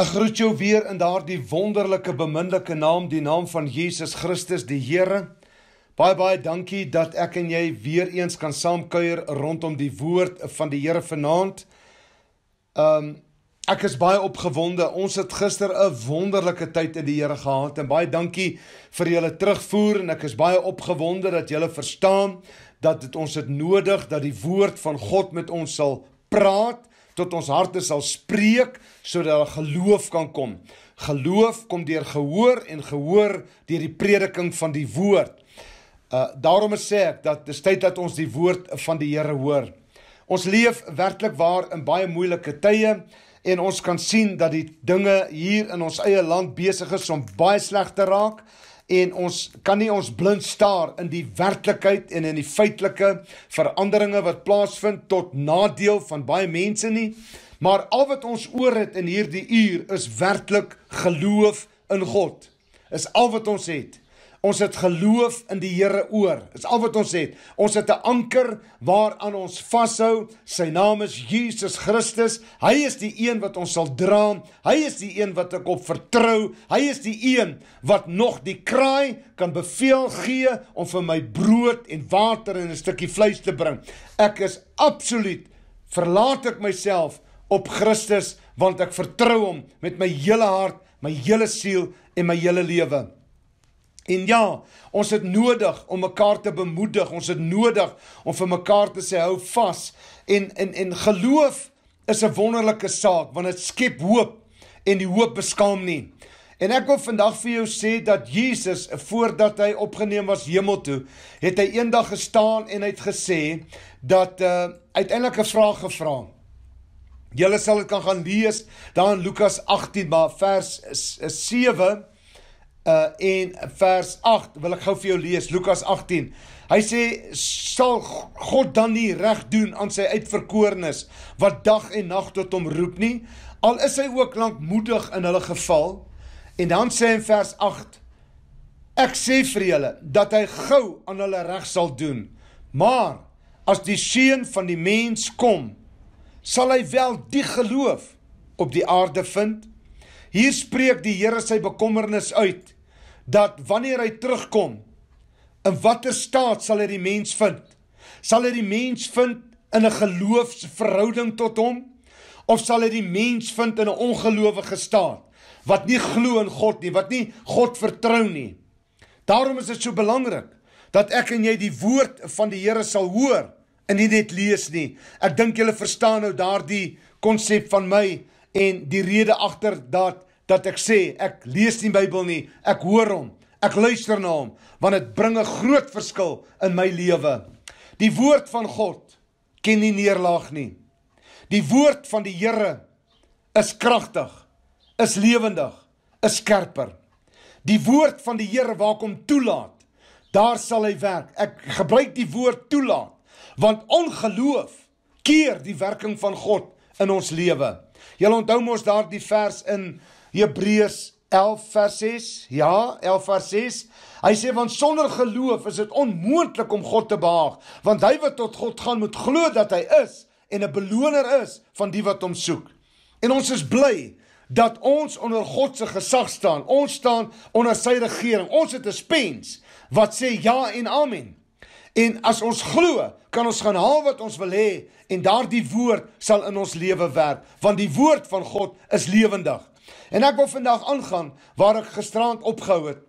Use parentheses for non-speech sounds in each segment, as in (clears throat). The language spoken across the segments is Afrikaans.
Ek groet jou weer in daardie wonderlike bemindelike naam, die naam van Jesus Christus die Here. Baie baie dankie dat ek en jy weer eens kan saamkuier rondom die woord van die Here vanaand. Um ek is baie opgewonde. Ons het gister 'n wonderlike tyd in die Here gehad en baie dankie vir julle terugvoer en ek is baie opgewonde dat julle verstaan dat dit ons het nodig dat die woord van God met ons sal praat tot ons harte sal spreek sodat daar geloof kan kom. Geloof kom deur gehoor en gehoor deur die prediking van die woord. Uh daarom sê ek dat dit tyd dat ons die woord van die Here hoor. Ons leef werklik waar in baie moeilike tye en ons kan sien dat die dinge hier in ons eie land besig is om baie sleg te raak en ons kan nie ons blind staar in die werklikheid en in die feitelike veranderinge wat plaasvind tot nadeel van baie mense nie. Maar al wat ons oor het in hierdie uur is werklik geloof in God. Is al wat ons het. Ons het geloof in die Here oor. Dis al wat ons het. Ons het 'n anker waaraan ons vashou. Sy naam is Jesus Christus. Hy is die een wat ons sal dra. Hy is die een wat ek op vertrou. Hy is die een wat nog die kraai kan beveel gee om vir my brood en water en 'n stukkie vleis te bring. Ek is absoluut verlaat ek myself op Christus want ek vertrou hom met my hele hart, my hele siel en my hele lewe. En ja, ons het nodig om mekaar te bemoedig. Ons het nodig om vir mekaar te sê hou vas. En en en geloof is 'n wonderlike saak want dit skep hoop en die hoop beskaam nie. En ek wil vandag vir jou sê dat Jesus voordat hy opgeneem was hemel toe, het hy eendag gestaan en hy het gesê dat uh uiteindelik 'n vraag gevra. Julle sal dit kan gaan lees daar in Lukas 18 maar vers 7 uh en vers 8 wil ek gou vir jou lees Lukas 18. Hy sê sal God dan nie reg doen aan sy uitverkorenes wat dag en nag tot hom roep nie al is hy ook lankmoedig in hulle geval. En dan sê hy in vers 8 Ek sê vir julle dat hy gou aan hulle reg sal doen. Maar as die seun van die mens kom sal hy wel die geloof op die aarde vind. Hier spreek die Here sy bekommernis uit dat wanneer hy terugkom, in watter staat sal hy die mens vind? Sal hy die mens vind in 'n geloofsverhouding tot hom of sal hy die mens vind in 'n ongelowige staat wat nie glo in God nie, wat nie God vertrou nie? Daarom is dit so belangrik dat ek en jy die woord van die Here sal hoor en nie net lees nie. Ek dink julle verstaan nou daardie konsep van my en die rede agter dat dat ek sê ek lees nie Bybel nie, ek hoor hom, ek luister na hom, want dit bring 'n groot verskil in my lewe. Die woord van God ken nie neerlaag nie. Die woord van die Here is kragtig, is lewendig, is skerper. Die woord van die Here waar kom toelaat, daar sal hy werk. Ek gebruik die woord toelaat, want ongeloof keer die werking van God in ons lewe. Julle onthou mos daardie vers in Hebreërs 11 vers 6? Ja, 11 vers 6. Hy sê want sonder geloof is dit onmoontlik om God te behaag, want hy wat tot God gaan moet glo dat hy is en 'n beloner is van die wat hom soek. En ons is bly dat ons onder God se gesag staan. Ons staan onder sy regering. Ons het 'n spens wat sê ja en amen. En as ons glo, kan ons gaan haal wat ons wil hê en daardie woord sal in ons lewe werk, want die woord van God is lewendig. En ek wil vandag aangaan waar ek gisteraand opgehou het.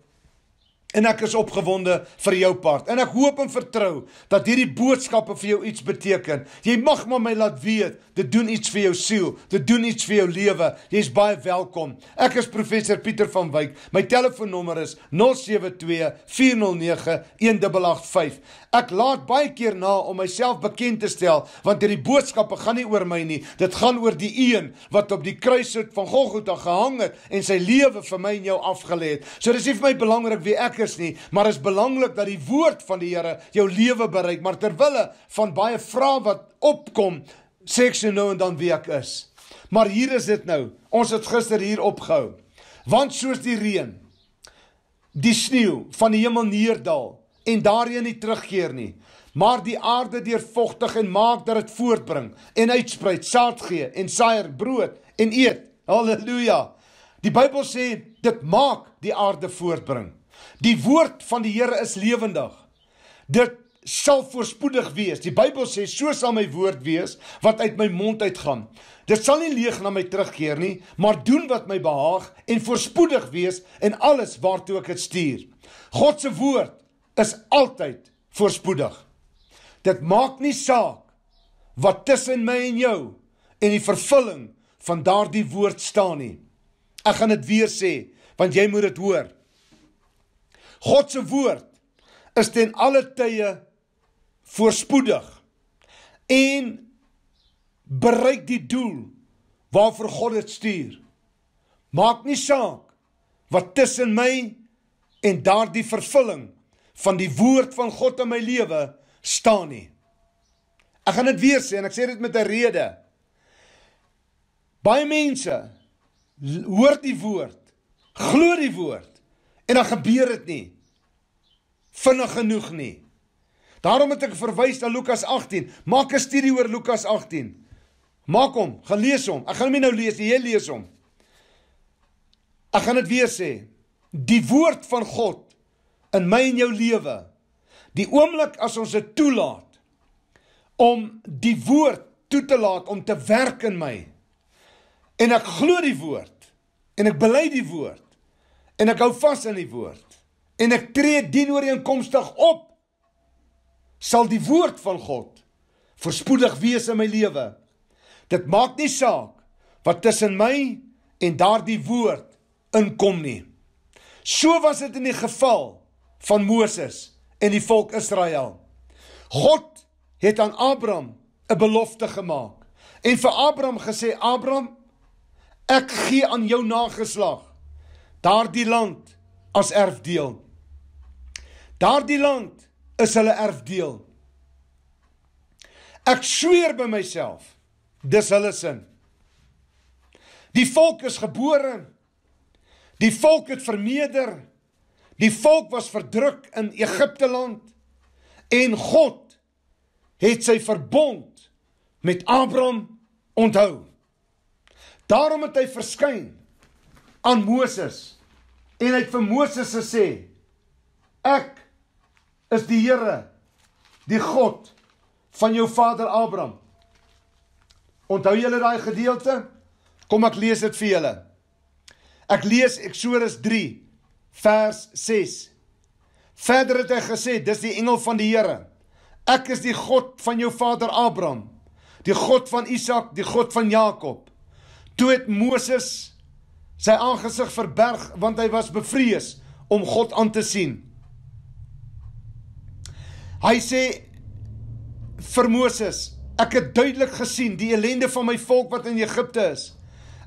En ek is opgewonde vir jou part. En ek hoop en vertrou dat hierdie boodskappe vir jou iets beteken. Jy mag maar my laat weet. Dit doen iets vir jou siel. Dit doen iets vir jou lewe. Jy's baie welkom. Ek is professor Pieter van Wyk. My telefoonnommer is 0724091885. Ek laat baie keer na om myself bekend te stel want hierdie boodskappe gaan nie oor my nie. Dit gaan oor die een wat op die kruis van Golgotha gehang het en sy lewe vir my en jou afgelê het. So dis nie vir my belangrik wie ek predikers nie, maar is belangrik dat die woord van die Here jou lewe bereik. Maar terwille van baie vrae wat opkom, sê ek nou en dan wie ek is. Maar hier is dit nou. Ons het gister hier opgehou. Want soos die reën die sneeu van die hemel neerdal en daarheen nie terugkeer nie, maar die aarde deur vogtig en maak dat dit voortbring en uitsprei, saad gee en saier brood en eet. Halleluja. Die Bybel sê dit maak die aarde voortbring. Die woord van die Here is lewendig. Dit sal voorspoedig wees. Die Bybel sê, "So sal my woord wees wat uit my mond uitgaan. Dit sal nie leeg na my terugkeer nie, maar doen wat my behaag en voorspoedig wees in alles waartoe ek dit stuur." God se woord is altyd voorspoedig. Dit maak nie saak wat tussen my en jou en die vervulling van daardie woord staan nie. Ek gaan dit weer sê, want jy moet dit hoor. God se woord is ten alle tye voorspoedig en bereik die doel waarvoor God dit stuur. Maak nie saak wat tussen my en daardie vervulling van die woord van God in my lewe staan nie. Ek gaan dit weer sê en ek sê dit met 'n rede. Baie mense hoor die woord, glo die woord En dan gebeur dit nie. Vinnig genoeg nie. Daarom het ek verwys na Lukas 18. Maak 'n studie oor Lukas 18. Maak hom, gaan lees hom. Ek gaan hom nie nou lees nie, jy lees hom. Ek gaan dit weer sê. Die woord van God in my en jou lewe. Die oomblik as ons dit toelaat om die woord toe te laat om te werk in my. En ek glo die woord en ek bely die woord. En ek hou vas aan die woord. En ek tree dien ooreenkomstig op sal die woord van God voorspoedig wees in my lewe. Dit maak nie saak wat tussen my en daardie woord inkom nie. So was dit in die geval van Moses en die volk Israel. God het aan Abraham 'n belofte gemaak en vir Abraham gesê: "Abraham, ek gee aan jou nageslag daardie land as erfdeel. Daardie land is hulle erfdeel. Ek sweer by myself, dis hulle sin. Die volk is gebore. Die volk het verneder. Die volk was verdruk in Egipte land en God het sy verbond met Abraham onthou. Daarom het hy verskyn aan Moses en hy het vir Moses gesê ek is die Here die God van jou vader Abraham Onthou julle daai gedeelte kom ek lees dit vir julle Ek lees Eksodus 3 vers 6 Verder het hy gesê dis die engel van die Here Ek is die God van jou vader Abraham die God van Isak die God van Jakob Toe het Moses sy aangesig verberg want hy was bevrees om God aan te sien. Hy sê vir Moses: Ek het duidelik gesien die ellende van my volk wat in Egipte is.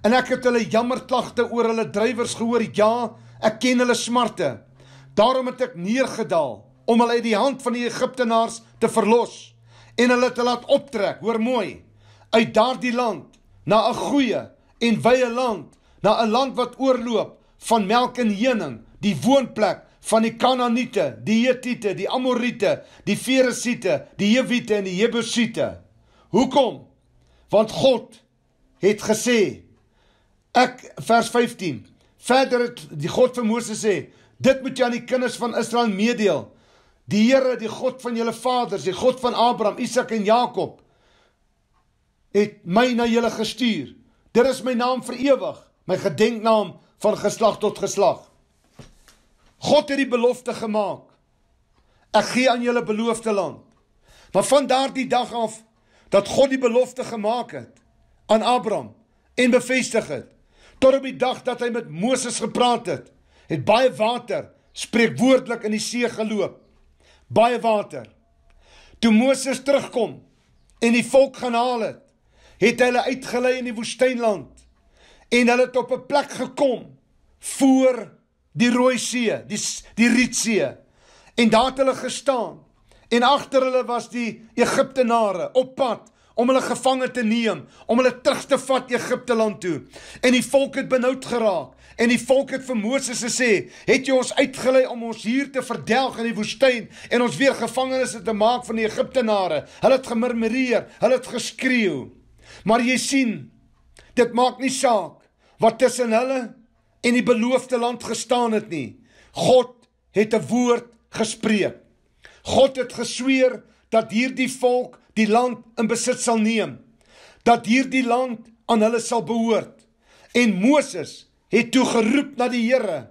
En ek het hulle jammerklagte oor hulle drywers gehoor. Ja, ek ken hulle smarte. Daarom het ek neergedaal om hulle uit die hand van die Egiptenaars te verlos en hulle te laat optrek, hoor mooi, uit daardie land na 'n goeie en wye land na 'n land wat oorloop van melk en honing, die woonplek van die Kanaaniete, die Hetiete, die Amoriete, die Feresiete, die Hewiete en die Jebusiete. Hoekom? Want God het gesê ek vers 15. Verder het die God vir Moses sê, dit moet jy aan die kinders van Israel meedeel. Die Here, die God van julle vaders, die God van Abraham, Isak en Jakob het my na julle gestuur. Dit is my naam vir ewig my gedenknaam van geslag tot geslag. God het die belofte gemaak. Ek gee aan julle beloofde land. Maar van daardie dag af dat God die belofte gemaak het aan Abraham en bevestig het tot op die dag dat hy met Moses gepraat het, het baie water spreekwoordelik in die see geloop. Baie water. Toe Moses terugkom en die volk gaan haal het, het hy hulle uitgelei in die woestynland en hulle het op 'n plek gekom voor die Rooi See, die die Rietsee. En daar het hulle gestaan en agter hulle was die Egiptenare op pad om hulle gevange te neem, om hulle terug te vat Egipte land toe. En die volk het benoud geraak en die volk het vir Moses gesê: "Het jy ons uitgelei om ons hier te verdelg in die woestyn en ons weer gevangenes te maak van die Egiptenare?" Hulle het gemurmureer, hulle het geskreeu. Maar jy sien, dit maak nie saak wat tussen hulle en die beloofde land gestaan het nie. God het 'n woord gespreek. God het gesweer dat hierdie volk die land in besit sal neem. Dat hierdie land aan hulle sal behoort. En Moses het toe geroep na die Here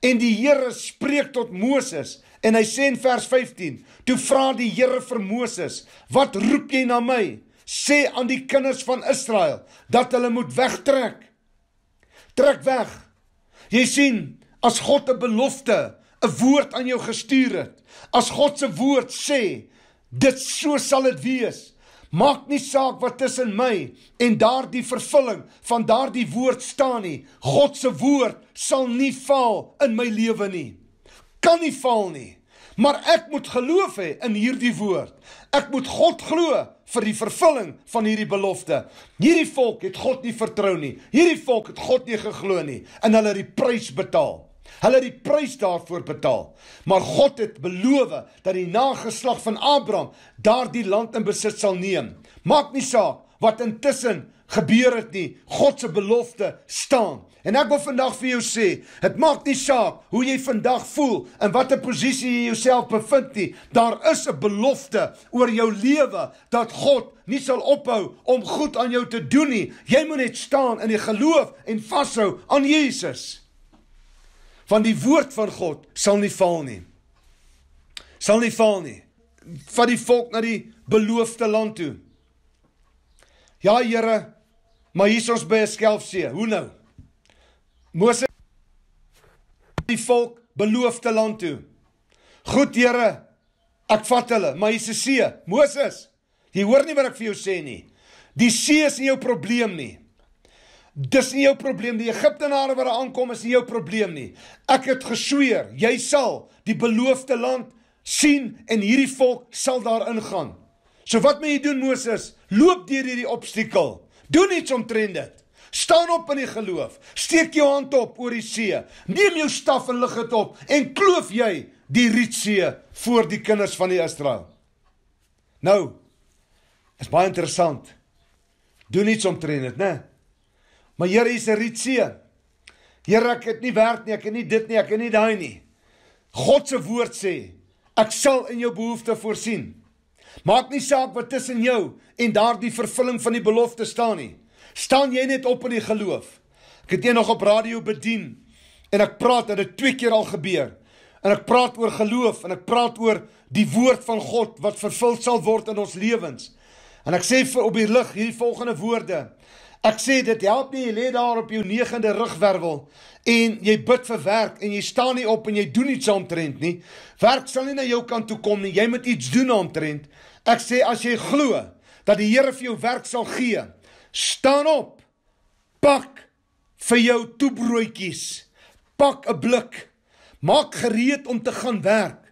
en die Here spreek tot Moses en hy sê in vers 15: "Toe vra die Here vir Moses: "Wat roep jy na my? Sê aan die kinders van Israel dat hulle moet wegtrek." Trek weg. Jy sien, as God 'n belofte, 'n woord aan jou gestuur het, as God se woord sê, dit so sal dit wees. Maak nie saak wat tussen my en daardie vervulling van daardie woord staan nie. God se woord sal nie faal in my lewe nie. Kan nie faal nie. Maar ek moet geloof hê in hierdie woord. Ek moet God glo vir die vervulling van hierdie belofte. Hierdie volk het God nie vertrou nie. Hierdie volk het God nie geglo nie en hulle het die prys betaal. Hulle het die prys daarvoor betaal. Maar God het beloof dat die nageslag van Abraham daardie land in besit sal neem. Maak nie saak wat intussen in gebeur dit nie. God se belofte staan. En ek wil vandag vir jou sê, dit maak nie saak hoe jy vandag voel en watter posisie jy jouself bevind nie. Daar is 'n belofte oor jou lewe dat God nie sal ophou om goed aan jou te doen nie. Jy moet net staan in die geloof en vashou aan Jesus. Van die woord van God sal nie val nie. Sal nie val nie. Vat die volk na die beloofde land toe. Ja Here, Maar hier is ons by 'n skelfsee. Hoe nou? Moses die volk beloofde land toe. Goed, Here, ek vat hulle, maar hier is 'n see. Moses, jy hoor nie wat ek vir jou sê nie. Die see is nie jou probleem nie. Dis nie jou probleem die Egiptenare wat daar aankom is nie jou probleem nie. Ek het gesweer, jy sal die beloofde land sien en hierdie volk sal daar ingaan. So wat moet jy doen Moses? Loop deur hierdie obstakel. Doen iets omtrent dit. Staan op in die geloof. Steek jou hand op oor die see. Neem jou staf en lig dit op en kloof jy die Rietsee voor die kinders van die Israel. Nou is baie interessant. Doen iets omtrent dit, né? Maar Here is 'n Rietsee. Here, ek het nie werk nie, ek het nie dit nie, ek het nie daai nie. God se woord sê, ek sal in jou behoefte voorsien. Maak nie saak wat tussen jou en daardie vervulling van die belofte staan nie. Staan jy net op in die geloof. Ek het eendag op radio bedien en ek praat dat dit twee keer al gebeur. En ek praat oor geloof en ek praat oor die woord van God wat vervul sal word in ons lewens. En ek sê vir op die lig hierdie volgende woorde. Ek sê dit help nie jy lê daar op jou negende rugwervel en jy bid vir werk en jy staan nie op en jy doen iets omtrent nie. Werk sal nie na jou kant toe kom nie. Jy moet iets doen omtrent. Ek sê as jy glo dat die Here vir jou werk sal gee, staan op. Pak vir jou toebroodjies. Pak 'n blik. Maak gereed om te gaan werk.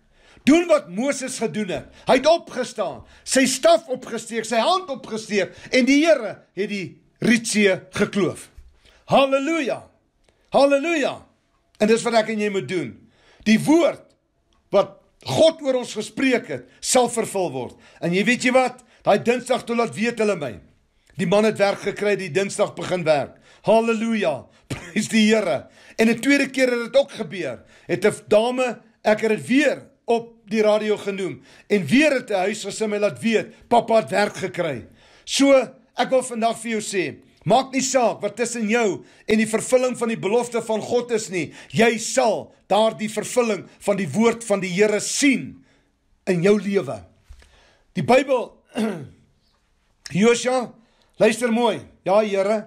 Doen wat Moses gedoen het. Hy het opgestaan, sy staf opgesteek, sy hand opgesteek en die Here het die Ritsie gekloof. Halleluja. Halleluja. En dis wat ek en jy moet doen. Die woord wat God oor ons gespreek het, sal vervul word. En jy weet jy wat? Daai Dinsdag toe laat weet hulle my. Die man het werk gekry, die Dinsdag begin werk. Halleluja. (laughs) Prys die Here. En 'n tweede keer het dit ook gebeur. Het 'n dame, ek het dit weer op die radio genoem en weer het 'n huisgesin my laat weet, pappa het werk gekry. So ek wil vandag vir jou sê, maak nie saak wat tussen jou en die vervulling van die belofte van God is nie. Jy sal daardie vervulling van die woord van die Here sien in jou lewe. Die Bybel (clears throat) Josua, luister mooi. Ja, Here,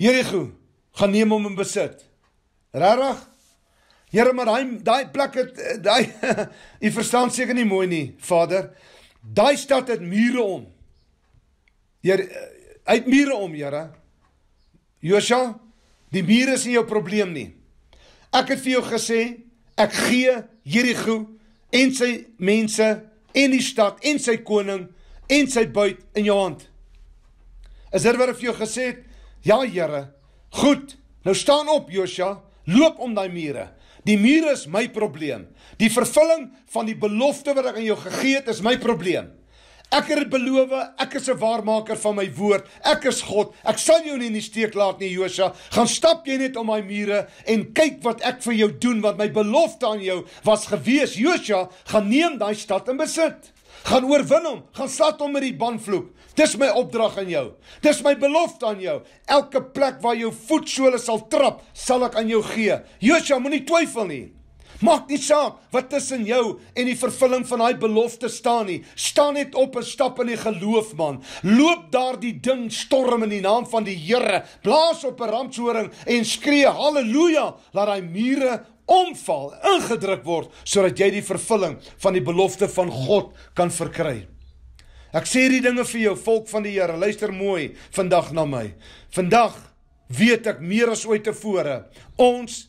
Jerigo gaan neem hom in besit. Regtig? Here, maar hy daai plek het eh, daai (laughs) u verstaan seker nie mooi nie, Vader. Daai stad het mure om. Heer, eh, uit mure om, Here. Josua, die muur is nie jou probleem nie. Ek het vir jou gesê, ek gee Jerigo en sy mense en die stad en sy koning en sy buit in jou hand. Is dit wat ek vir jou gesê het? Ja, Here. Goed. Nou staan op, Josua, loop om daai mure. Die mure is my probleem. Die vervulling van die belofte wat ek aan jou gegee het, is my probleem. Ek het beloof, ek is 'n waarmaker van my woord. Ek is God. Ek sal jou nie in die steek laat nie, Josua. Gaan stap jy net om my mure en kyk wat ek vir jou doen wat my belofte aan jou was gewees. Josua, gaan neem daai stad in besit. Gaan oorwin hom. Gaan slat hom met die banvloek. Dis my opdrag aan jou. Dis my belofte aan jou. Elke plek waar jou voetsole sal trap, sal ek aan jou gee. Josua, moenie twyfel nie. Twyf Maak nie saak wat tussen jou en die vervulling van daai belofte staan nie. Staan net op en stap in die geloof man. Loop daardie ding storm in die naam van die Here. Blaas op 'n ramshoring en skree haleluja laat daai mure omval, ingedruk word sodat jy die vervulling van die belofte van God kan verkry. Ek sê hierdie dinge vir jou volk van die Here, luister mooi vandag na my. Vandag weet ek meer as ooit tevore, ons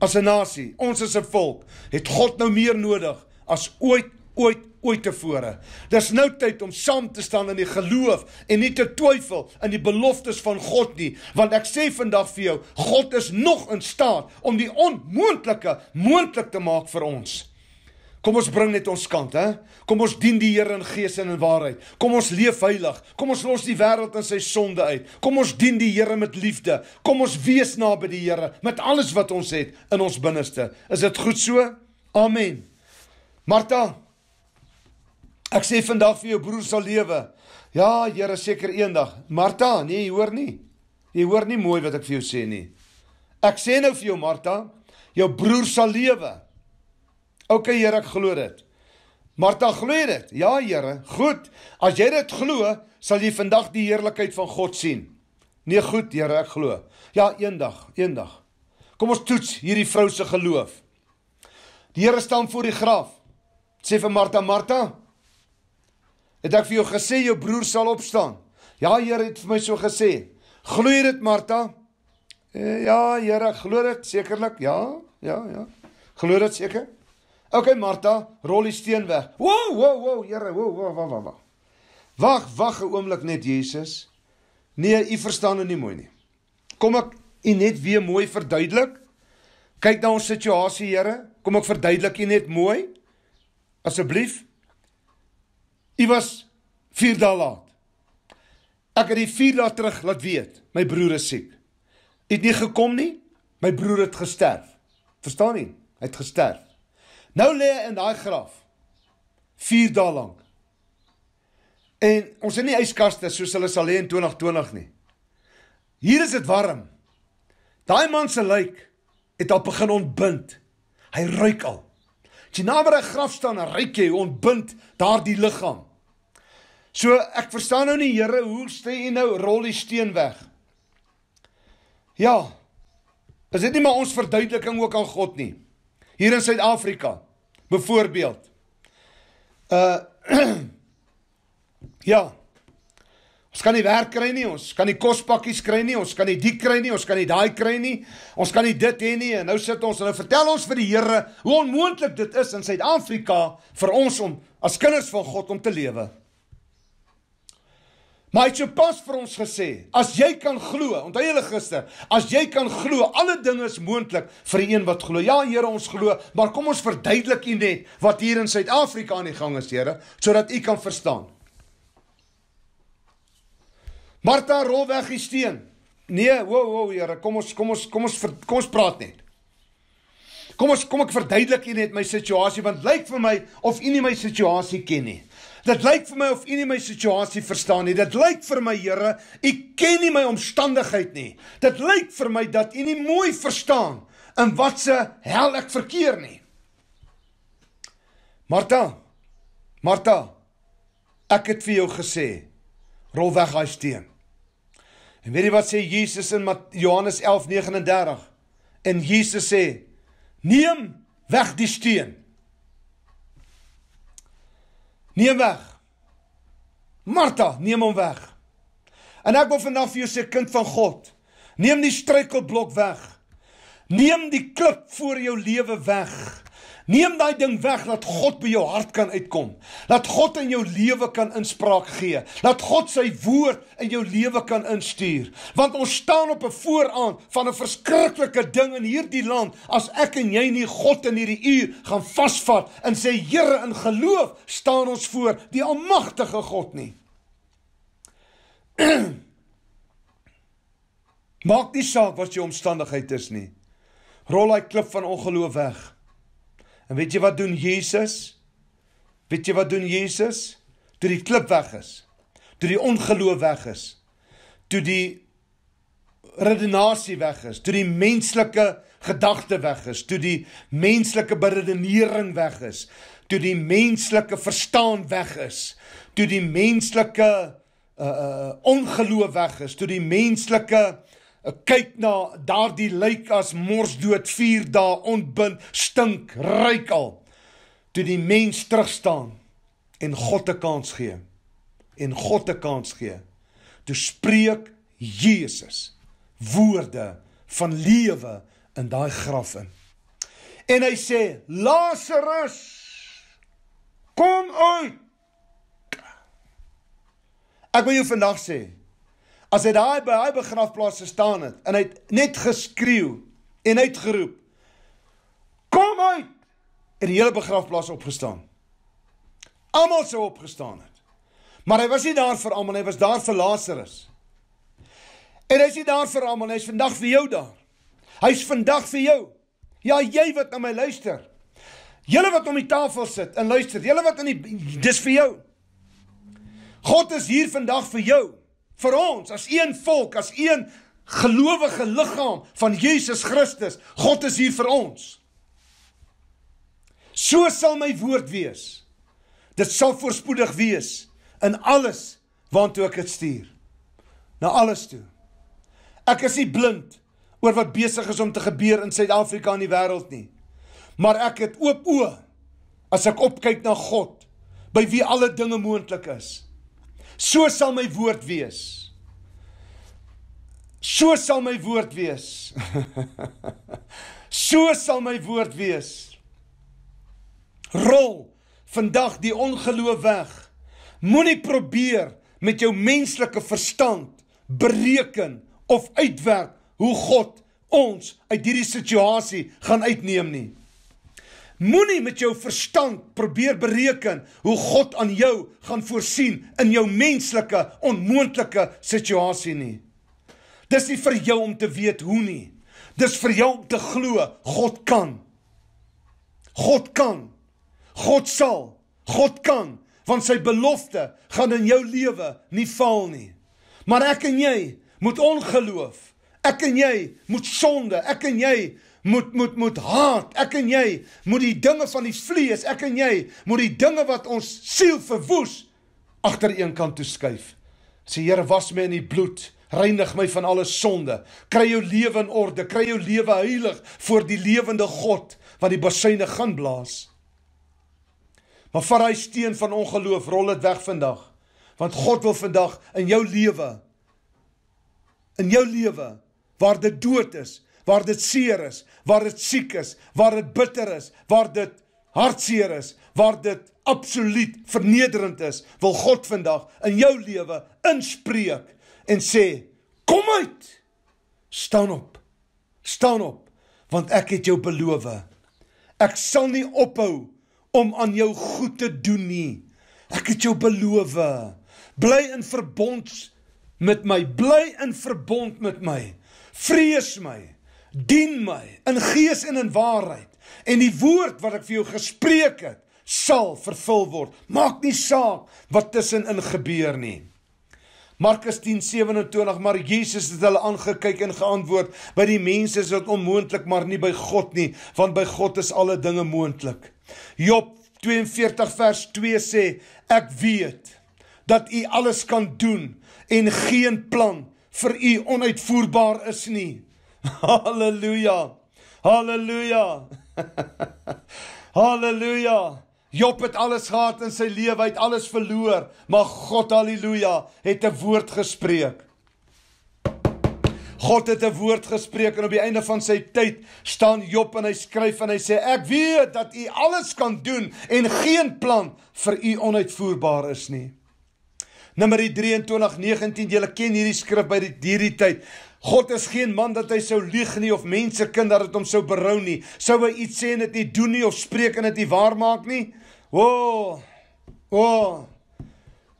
As 'n nasie, ons as 'n volk, het God nou meer nodig as ooit ooit ooit tevore. Dis nou tyd om saam te staan in die geloof en nie te twyfel in die beloftes van God nie, want ek sê vandag vir jou, God is nog in staat om die onmoontlike moontlik te maak vir ons. Kom ons bring net ons kant, hè? Kom ons dien die Here in gees en in waarheid. Kom ons leef heilig. Kom ons los die wêreld en sy sonde uit. Kom ons dien die Here met liefde. Kom ons wees naby die Here met alles wat ons het in ons binneste. Is dit goed so? Amen. Martha, ek sê vandag vir jou broer sal lewe. Ja, Here, seker eendag. Martha, nee, jy hoor nie. Jy hoor nie mooi wat ek vir jou sê nie. Ek sê nou vir jou, Martha, jou broer sal lewe. OK Here, ek glo dit. Martha glo dit. Ja Here, goed. As jy dit glo, sal jy vandag die heerlikheid van God sien. Nee, goed Here, ek glo. Ja, eendag, eendag. Kom ons toets hierdie vrou se geloof. Die Here staan voor die graf. Sê vir Martha, Martha, het ek vir jou gesê jou broer sal opstaan? Ja, Here het vir my so gesê. Glo jy dit, Martha? Eh, ja, Here, glo dit sekerlik. Ja, ja, ja. Glo dit seker. Okay Martha, rol die steen weg. Woew, woew, woew, Here, woew, woew, woew, woew. Wag, wag 'n oomblik net Jesus. Nee, u verstaan dit nie mooi nie. Kom ek u net weer mooi verduidelik? Kyk na ons situasie, Here. Kom ek verduidelik u net mooi? Asseblief. U was 4 dae laat. Ek het die 4 dae terug laat weet. My broer is siek. Het nie gekom nie. My broer het gesterf. Verstaan nie? Hy het gesterf. Nou lê hy in daai graf 4 dae lank. En ons het nie yskaste soos hulle sal hê in 2020 nie. Hier is dit warm. Daai man se lyk het al begin ontbind. Hy ruik al. As jy naby 'n graf staan, ruik jy ontbind daardie liggaam. So ek verstaan nou nie Here, hoe stel jy nou rol die steen weg? Ja. Is dit nie maar ons verduideliking ook aan God nie? Hier in Suid-Afrika. Byvoorbeeld. Uh (clears throat) Ja. Ons kan nie werk kry nie, ons kan nie kospakkies kry nie, ons kan nie die kry nie, ons kan nie daai kry nie. Ons kan nie dit hê nie en nou sit ons en nou vertel ons vir die Here hoe onmoontlik dit is in Suid-Afrika vir ons om as kinders van God om te lewe. Maar hy het sopas vir ons gesê, as jy kan glo, onthou julle gister, as jy kan glo, alle dinge is moontlik vir een wat glo. Ja, Here, ons glo, maar kom ons verduidelik U net wat hier in Suid-Afrika aan die gang is, Here, sodat U kan verstaan. Martha rol weg die steen. Nee, ho ho, Here, kom ons kom ons kom ons ver, kom ons praat net. Kom ons kom ek verduidelik U net my situasie want lyk vir my of U nie my situasie ken nie. Dit lyk vir my of U nie my situasie verstaan nie. Dit lyk vir my, Here, U ken nie my omstandigheid nie. Dit lyk vir my dat U nie mooi verstaan in watse hel ek verkeer nie. Martha, Martha, ek het vir jou gesê, rol weg daai steen. En weet jy wat sê Jesus in Johannes 11:39? En Jesus sê: "Neem weg die steen." Neem weg. Martha, neem hom weg. En ek wil vandag vir jou sê kind van God, neem die struikelblok weg. Neem die klip voor jou lewe weg. Neem daai ding weg dat God by jou hart kan uitkom. Dat God in jou lewe kan inspraak gee. Dat God sy woord in jou lewe kan instuur. Want ons staan op 'n vooraan van 'n verskriklike ding in hierdie land as ek en jy nie God in hierdie uur gaan vasvat en sê Here in geloof staan ons voor die almagtige God nie. (clears throat) Maak nie saak wat jou omstandigheid is nie. Rol daai klip van ongeloof weg. En weet jy wat doen Jesus? Weet jy wat doen Jesus? Toe die klip weg is, toe die ongeloof weg is, toe die redenasie weg is, toe die menslike gedagte weg is, toe die menslike beredenering weg is, toe die menslike verstaan weg is, toe die menslike uh uh ongeloof weg is, toe die menslike uh kyk na daardie lyk as morsdood 4 dae ontbind stink ryk al toe die mens terugstaan en God 'n kans gee en God 'n kans gee toe spreek Jesus woorde van lewe in daai graf in en hy sê Lazarus kom uit ek wil jou vandag sê as hy daai by daai begrafplaas gestaan het en hy het net geskreeu en uitgeroep kom uit en die hele begrafplaas opgestaan almal sou opgestaan het maar hy was nie daar vir almal hy was daar vir Lazarus en hy is nie daar vir almal hy's vandag vir jou daar hy's vandag vir jou ja jy wat na my luister julle wat om die tafel sit en luister julle wat in die dis vir jou God is hier vandag vir jou vir ons as een volk, as een gelowige liggaam van Jesus Christus. God is hier vir ons. So sal my woord wees. Dit sal voorspoedig wees in alles waartoe ek dit stuur. Na alles toe. Ek is nie blind oor wat besig is om te gebeur in Suid-Afrika en die wêreld nie. Maar ek het oop oë as ek opkyk na God by wie alle dinge moontlik is. So sal my woord wees. So sal my woord wees. (laughs) so sal my woord wees. Rol vandag die ongeloof weg. Moenie probeer met jou menslike verstand bereken of uitwerk hoe God ons uit hierdie situasie gaan uitneem nie. Moenie met jou verstand probeer bereken hoe God aan jou gaan voorsien in jou menslike onmoontlike situasie nie. Dis nie vir jou om te weet hoe nie. Dis vir jou om te glo God kan. God kan. God sal. God kan want sy belofte gaan in jou lewe nie faal nie. Maar ek en jy moet ongeloof. Ek en jy moet sonde. Ek en jy moet moet moet haat. Ek en jy moet die dinge van die vlees, ek en jy moet die dinge wat ons siel verwoes agter een kant toe skuif. Sê Here, was my in die bloed, reinig my van alle sonde. Kry jou lewe in orde, kry jou lewe heilig voor die lewende God wat die basyne gaan blaas. Maar vat daai steen van ongeloof, rol dit weg vandag. Want God wil vandag in jou lewe in jou lewe waar dit dood is, waar dit seer is, waar dit siek is, waar dit bitter is, waar dit hartseer is, waar dit absoluut vernederend is, wil God vandag in jou lewe inspreek en sê: "Kom uit. Staan op. Staan op, want ek het jou beloof. Ek sal nie ophou om aan jou goed te doen nie. Ek het jou beloof. Bly in verbond met my. Bly in verbond met my. Vrees my." dien my in gees en in waarheid en die woord wat ek vir jou gespreek het sal vervul word maak nie saak wat tussenin gebeur nie Markus 10:27 maar Jesus het hulle aangekyk en geantwoord by die mense is dit onmoontlik maar nie by God nie want by God is alle dinge moontlik Job 42 vers 2 sê ek weet dat u alles kan doen en geen plan vir u onuitvoerbaar is nie Halleluja. Halleluja. Halleluja. Job het alles gehad in sy lewe, hy het alles verloor, maar God, haleluja, het 'n woord gespreek. God het 'n woord gespreek en op die einde van sy tyd staan Job en hy skryf en hy sê ek weet dat u alles kan doen en geen plan vir u onuitvoerbaar is nie. Nommer 23:19 jy ken hierdie skrif by die hierdie tyd. God is geen man dat hy sou lieg nie of mense kind dat dit hom sou berou nie. Sou hy iets sê en dit nie doen nie of spreek en dit nie waar maak nie? O! Oh, o! Oh.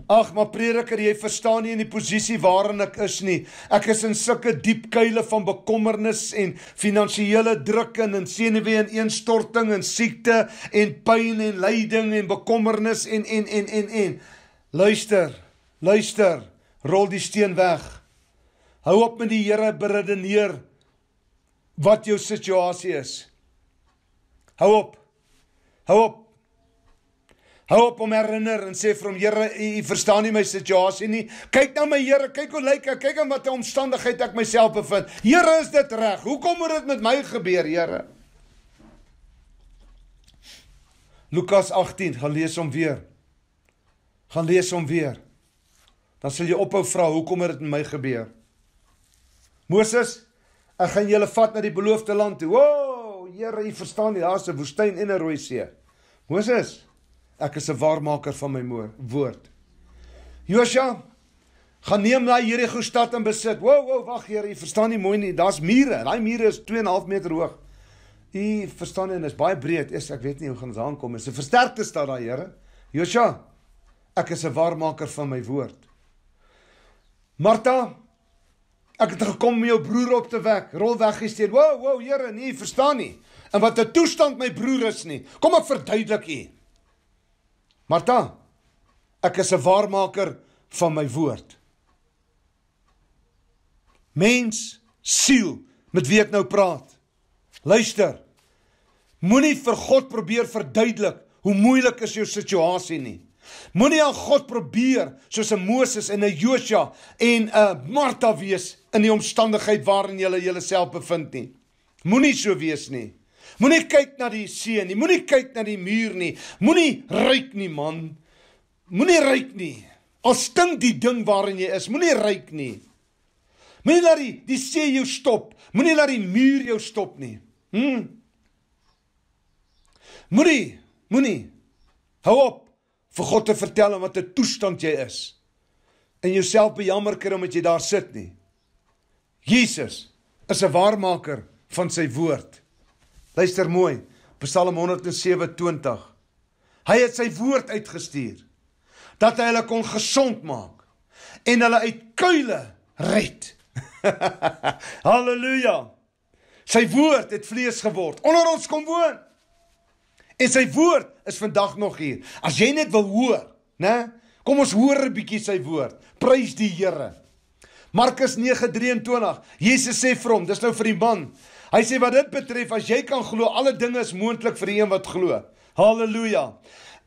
Ag, maar prediker, jy verstaan nie in die posisie waarin ek is nie. Ek is in sulke diep kuile van bekommernis en finansiële druk en senuwe en eenstorting en siekte en pyn en lyding en bekommernis en en en en en. Luister, luister. Rol die steen weg. Hou op met die Here beredeneer wat jou situasie is. Hou op. Hou op. Hou op om herinner en sê vir hom Here, u verstaan nie my situasie nie. Kyk na my Here, kyk hoe lyk ek, kyk in watter omstandigheid ek myself bevind. Here, is dit reg? Hoekom moet dit met my gebeur, Here? Lukas 18, gaan lees hom weer. Gaan lees hom weer. Dan sal jy ophou vra hoekom het dit met my gebeur? Moses, ek gaan julle vat na die beloofde land toe. Wow, Here, jy verstaan nie, daar's 'n woestyn en 'n rooi see. Moses, ek is 'n waarmaker van my woord. Josua, gaan neem daai Jeriko stad in besit. Wow, wow, wag, Here, jy verstaan nie mooi nie, daar's mure. Daai mure is 2.5 meter hoog. U verstaan nie, dit is baie breed. Is ek weet nie hoe gaan ons daaraan kom nie. Dis 'n versterkte stad daai, Here. Josua, ek is 'n waarmaker van my woord. Martha, Ek het gekom om jou broer op te wek. Rol weg gesteel. Wow, wow, Here, nee, verstaan nie. En wat 'n toestand my broer is nie. Kom ek verduidelik u. Martha, ek is 'n waarmaker van my woord. Mens, siel, met wie ek nou praat. Luister. Moenie vir God probeer verduidelik hoe moeilik is jou situasie nie. Moenie aan God probeer soos 'n Moses en 'n Josua en 'n Martha wees in die omstandigheid waarin jy jouself bevind nie. Moenie so wees nie. Moenie kyk na die see nie. Moenie kyk na die muur nie. Moenie ruik nie, man. Moenie ruik nie. Al stink die ding waarin jy is, moenie ruik nie. Moenie laat die die see jou stop. Moenie laat die muur jou stop nie. Hm. Moenie, moenie. Hou op vir God te vertel wat 'n toestand jy is. En jouself bejammer kry omdat jy daar sit nie. Jesus is 'n waarmaker van sy woord. Luister mooi, Psalm 107:20. Hy het sy woord uitgestuur dat hy hulle kon gesond maak en hulle uit kuile red. (laughs) Halleluja. Sy woord het vlees geword, onder ons kom woon. En sy woord is vandag nog hier. As jy net wil hoor, né? Kom ons hoor 'n bietjie sy woord. Prys die Here. Markus 9:23. Jesus sê vir hom, dis nou vir die man. Hy sê wat dit betref, as jy kan glo, alle dinge is moontlik vir die een wat glo. Halleluja.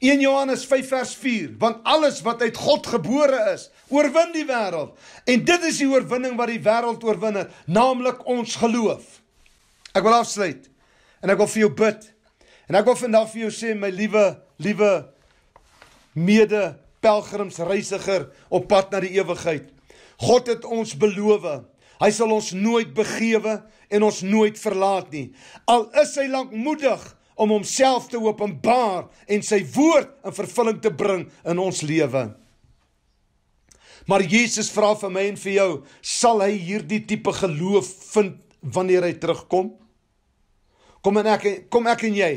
1 Johannes 5:4 Want alles wat uit God gebore is, oorwin die wêreld. En dit is die oorwinning wat die wêreld oorwin het, naamlik ons geloof. Ek wil afsluit. En ek wil vir jou bid. En ek wil vandag vir jou sê my liewe, liewe mede pelgrimsreisiger op pad na die ewigheid. God het ons beloof. Hy sal ons nooit begewe en ons nooit verlaat nie. Al is hy lankmoedig om homself te openbaar en sy woord in vervulling te bring in ons lewe. Maar Jesus vra vir my en vir jou, sal hy hierdie tipe geloof vind wanneer hy terugkom? Kom en ek kom ek en jy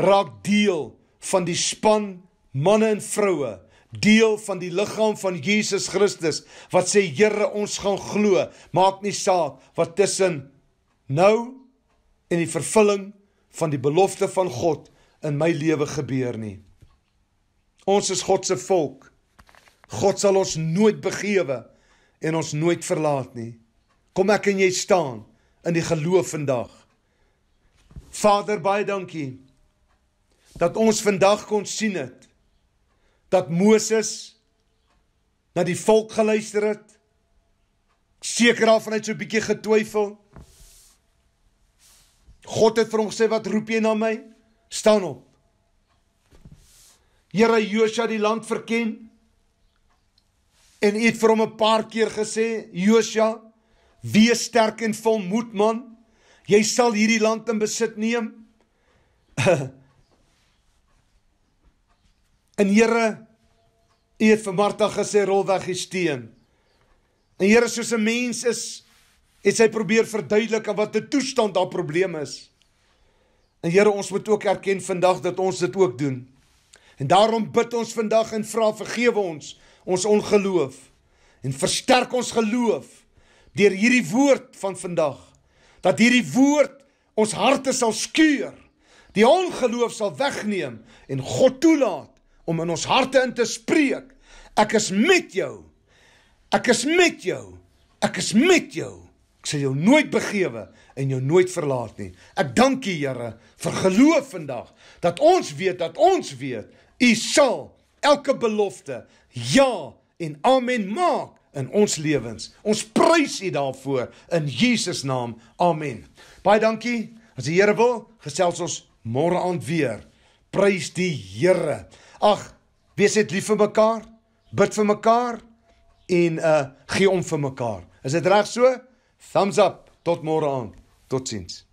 raak deel van die span manne en vroue deel van die liggaam van Jesus Christus wat sê Here ons gaan glo maak nie saak wat tussen nou en die vervulling van die belofte van God in my lewe gebeur nie ons is God se volk God sal ons nooit begewe en ons nooit verlaat nie kom ek en jy staan in die geloof vandag Vader baie dankie dat ons vandag kon sien het dat Moses na die volk geluister het. Seker daarvan het hy so 'n bietjie getwyfel. God het vir hom gesê, "Wat roep jy na my? Staan op." Here Josua die land verken en het vir hom 'n paar keer gesê, "Josua, wees sterk en volmoed man. Jy sal hierdie land in besit neem." (laughs) En Here, U het vir Martha gesê rol weg die steen. En Here, soos 'n mens is, het sy probeer verduidelik wat 'n toestand haar probleem is. En Here, ons moet ook erken vandag dat ons dit ook doen. En daarom bid ons vandag en vra vergewe ons ons ongeloof en versterk ons geloof deur hierdie woord van vandag dat hierdie woord ons harte sal skeur die ongeloof sal wegneem en God toelaat om in ons harte in te spreek. Ek is met jou. Ek is met jou. Ek is met jou. Ek sal jou nooit begewe en jou nooit verlaat nie. Ek dank U Here vir geloof vandag dat ons weet dat ons weet U sal elke belofte ja en amen maak in ons lewens. Ons prys U daarvoor in Jesus naam. Amen. Baie dankie. As die Here wil, gesels ons môre aand weer. Prys die Here. Ag, wees net lief vir mekaar, bid vir mekaar en uh gee om vir mekaar. Is dit reg so? Thumbs up. Tot môre aan. Totsiens.